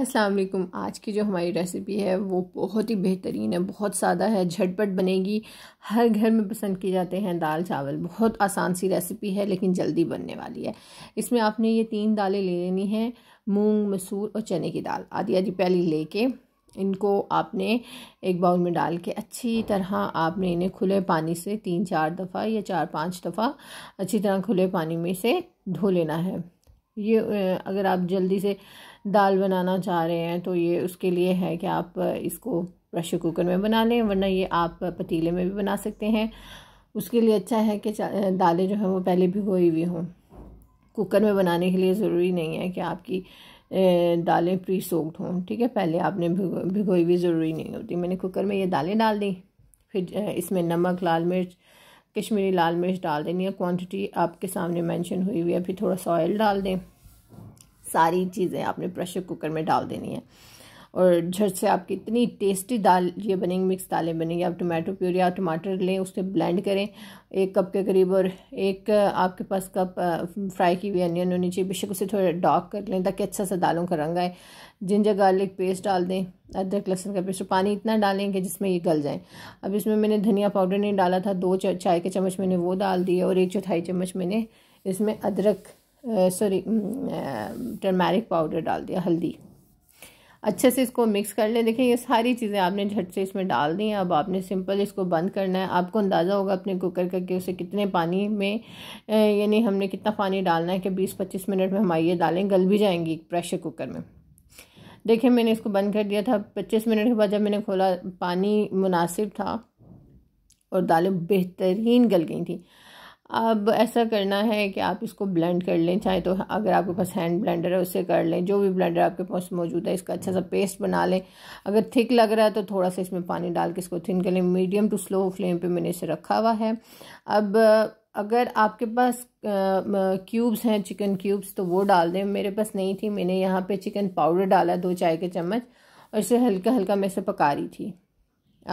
अस्सलाम वालेकुम आज की जो हमारी रेसिपी है वो बहुत ही बेहतरीन है बहुत सादा है झटपट बनेगी हर घर में पसंद किए जाते हैं दाल चावल बहुत आसान सी रेसिपी है लेकिन जल्दी बनने वाली है इसमें आपने ये तीन दालें ले लेनी हैं मूंग मसूर और चने की दाल आधी आधी पहली लेके इनको आपने एक बाउल में डाल के अच्छी तरह आपने इन्हें खुले पानी से तीन चार दफ़ा या चार पाँच दफ़ा अच्छी तरह खुले पानी में से धो लेना है ये अगर आप जल्दी से दाल बनाना चाह रहे हैं तो ये उसके लिए है कि आप इसको प्रेशर कुकर में बना लें वरना ये आप पतीले में भी बना सकते हैं उसके लिए अच्छा है कि दालें जो हैं वो पहले भिगोई हुई हों कुकर में बनाने के लिए ज़रूरी नहीं है कि आपकी दालें प्री सोक्ड हों ठीक है पहले आपने भिगोई हुई ज़रूरी नहीं होती मैंने कुकर में ये दालें डाल दी फिर इसमें नमक लाल मिर्च कश्मीरी लाल मिर्च डाल देनी है क्वांटिटी आपके सामने मेंशन हुई हुई है फिर थोड़ा सा ऑयल डाल दें सारी चीज़ें आपने प्रेशर कुकर में डाल देनी है और झट से आपकी इतनी टेस्टी दाल ये बनेंगी मिक्स दालें बनेंगी आप टमाटो प्योर या टमाटर लें उससे ब्लेंड करें एक कप के करीब और एक आपके पास कप फ्राई की हुई अनियन होनी चाहिए बेशक उसे थोड़ा डॉक कर लें ताकि अच्छा सा दालों का रंग आए जिंजर गार्लिक पेस्ट डाल दें अदरक लहसुन का पेस्ट तो पानी इतना डालें कि जिसमें ये गल जाए अब इसमें मैंने धनिया पाउडर नहीं डाला था दो चाय के चम्मच मैंने वो डाल दिए और एक चौथाई चम्मच मैंने इसमें अदरक सॉरी टर्मेरिक पाउडर डाल दिया हल्दी अच्छे से इसको मिक्स कर लें देखें ये सारी चीज़ें आपने झट से इसमें डाल दी हैं अब आपने सिंपल इसको बंद करना है आपको अंदाज़ा होगा अपने कुकर का कि उसे कितने पानी में यानी हमने कितना पानी डालना है कि 20-25 मिनट में हमारी ये दालें गल भी जाएंगी प्रेशर कुकर में देखें मैंने इसको बंद कर दिया था पच्चीस मिनट के बाद जब मैंने खोला पानी मुनासिब था और दालें बेहतरीन गल गई थी अब ऐसा करना है कि आप इसको ब्लेंड कर लें चाहे तो अगर आपके पास हैंड ब्लेंडर है उससे कर लें जो भी ब्लेंडर आपके पास मौजूद है इसका अच्छा सा पेस्ट बना लें अगर थिक लग रहा है तो थोड़ा सा इसमें पानी डाल के इसको थिन कर लें मीडियम टू स्लो फ्लेम पे मैंने इसे रखा हुआ है अब अगर आपके पास क्यूब्स हैं चिकन क्यूब्स तो वो डाल दें मेरे पास नहीं थी मैंने यहाँ पर चिकन पाउडर डाला दो चाय के चम्मच और इसे हल्का हल्का मैं इसे पका रही थी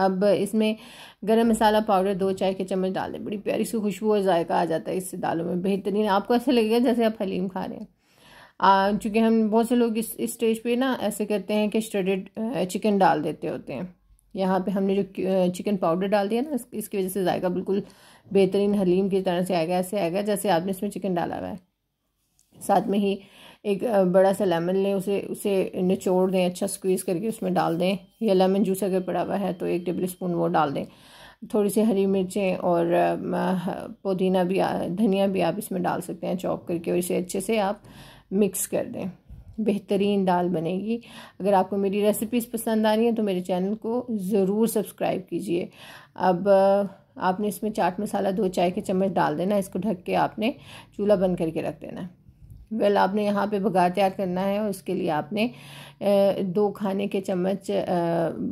अब इसमें गरम मसाला पाउडर दो चाय के चम्मच डाल दें बड़ी प्यारी सी खुशबू और जायका आ जाता है इससे दालों में बेहतरीन आपको ऐसा लगेगा जैसे आप हलीम खा रहे हैं चूँकि हम बहुत से लोग इस स्टेज पे ना ऐसे करते हैं कि स्टडेड चिकन डाल देते होते हैं यहाँ पे हमने जो चिकन पाउडर डाल दिया ना इसकी वजह से जायका बिल्कुल बेहतरीन हलीम की तरह से आएगा ऐसे आएगा जैसे आपने इसमें चिकन डाला हुआ है साथ में ही एक बड़ा सा लेमन लें उसे उसे निचोड़ दें अच्छा स्क्वीज़ करके उसमें डाल दें या लेमन जूस अगर पड़ा हुआ है तो एक टेबल स्पून वो डाल दें थोड़ी सी हरी मिर्चें और पुदीना भी धनिया भी आप इसमें डाल सकते हैं चॉप करके और इसे अच्छे से आप मिक्स कर दें बेहतरीन दाल बनेगी अगर आपको मेरी रेसिपीज़ पसंद आ रही हैं तो मेरे चैनल को ज़रूर सब्सक्राइब कीजिए अब आपने इसमें चाट मसाला दो चाय के चम्मच डाल देना इसको ढक के आपने चूल्हा बंद करके रख देना वेल well, आपने यहाँ पे भगा तैयार करना है और उसके लिए आपने दो खाने के चम्मच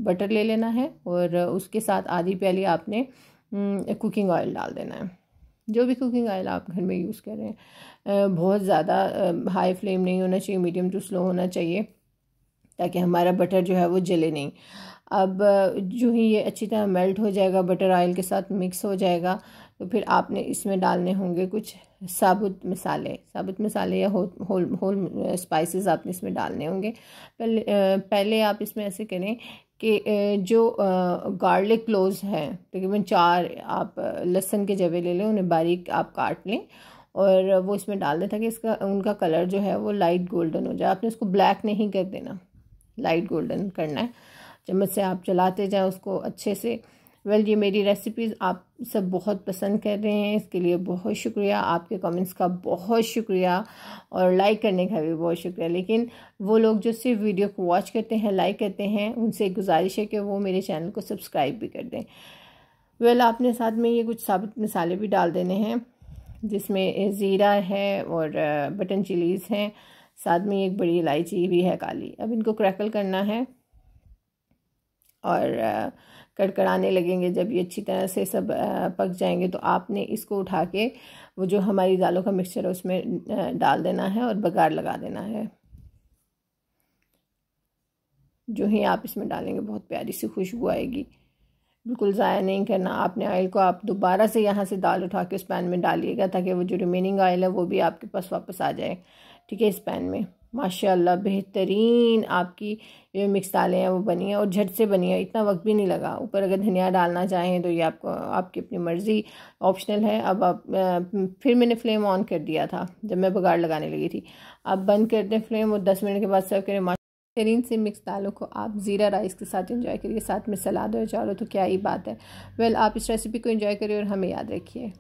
बटर ले लेना है और उसके साथ आधी प्याली आपने कुकिंग ऑयल डाल देना है जो भी कुकिंग ऑयल आप घर में यूज़ कर रहे हैं बहुत ज़्यादा हाई फ्लेम नहीं होना चाहिए मीडियम टू स्लो होना चाहिए ताकि हमारा बटर जो है वो जले नहीं अब जो ही ये अच्छी तरह मेल्ट हो जाएगा बटर ऑयल के साथ मिक्स हो जाएगा तो फिर आपने इसमें डालने होंगे कुछ साबुत मसाले साबुत मसाले या होल होल होल स्पाइसेस आपने इसमें डालने होंगे पहले पहले आप इसमें ऐसे करें कि जो गार्लिक क्लोज हैं तकरीबन चार आप लहसुन के जवे ले लें उन्हें बारीक आप काट लें और वो इसमें डाल दें ताकि इसका उनका कलर जो है वो लाइट गोल्डन हो जाए आपने उसको ब्लैक नहीं कर देना लाइट गोल्डन करना है चम्मच से आप चलाते जाएँ उसको अच्छे से वेल ये मेरी रेसिपीज़ आप सब बहुत पसंद कर रहे हैं इसके लिए बहुत शुक्रिया आपके कमेंट्स का बहुत शुक्रिया और लाइक करने का भी बहुत शुक्रिया लेकिन वो लोग जो सिर्फ वीडियो को वॉच करते हैं लाइक करते हैं उनसे गुजारिश है कि वो मेरे चैनल को सब्सक्राइब भी कर दें वेल well, आपने साथ में ये कुछ साबित मसाले भी डाल देने हैं जिसमें ज़ीरा है और बटन चिलीज़ हैं साथ में एक बड़ी इलायची भी है काली अब इनको क्रैकल करना है और कड़कड़ाने लगेंगे जब ये अच्छी तरह से सब पक जाएंगे तो आपने इसको उठा के वो जो हमारी दालों का मिक्सचर है उसमें डाल देना है और बघार लगा देना है जो ही आप इसमें डालेंगे बहुत प्यारी सी खुशबू आएगी बिल्कुल ज़ाया नहीं करना आपने ऑयल को आप दोबारा से यहाँ से दाल उठा के उस पैन में डालिएगा ताकि वो जो रिमेनिंग ऑयल है वो भी आपके पास वापस आ जाए ठीक है इस पैन में माशाल्लाह बेहतरीन आपकी जो मिक्स दालें हैं वो बनी हैं और झट से बनी है इतना वक्त भी नहीं लगा ऊपर अगर धनिया डालना चाहें तो ये आपको आपकी अपनी मर्ज़ी ऑप्शनल है अब आप फिर मैंने फ्लेम ऑन कर दिया था जब मैं बगाड़ लगाने लगी थी अब बंद कर दें फ्लेम और दस मिनट के बाद सर्व करें बेहतरीन से मिक्स दालों को आप ज़ीरा राइस के साथ इंजॉय करिए साथ में सलाद और चावलों तो क्या ही बात है वेल आप इस रेसिपी को इंजॉय करिए और हमें याद रखिए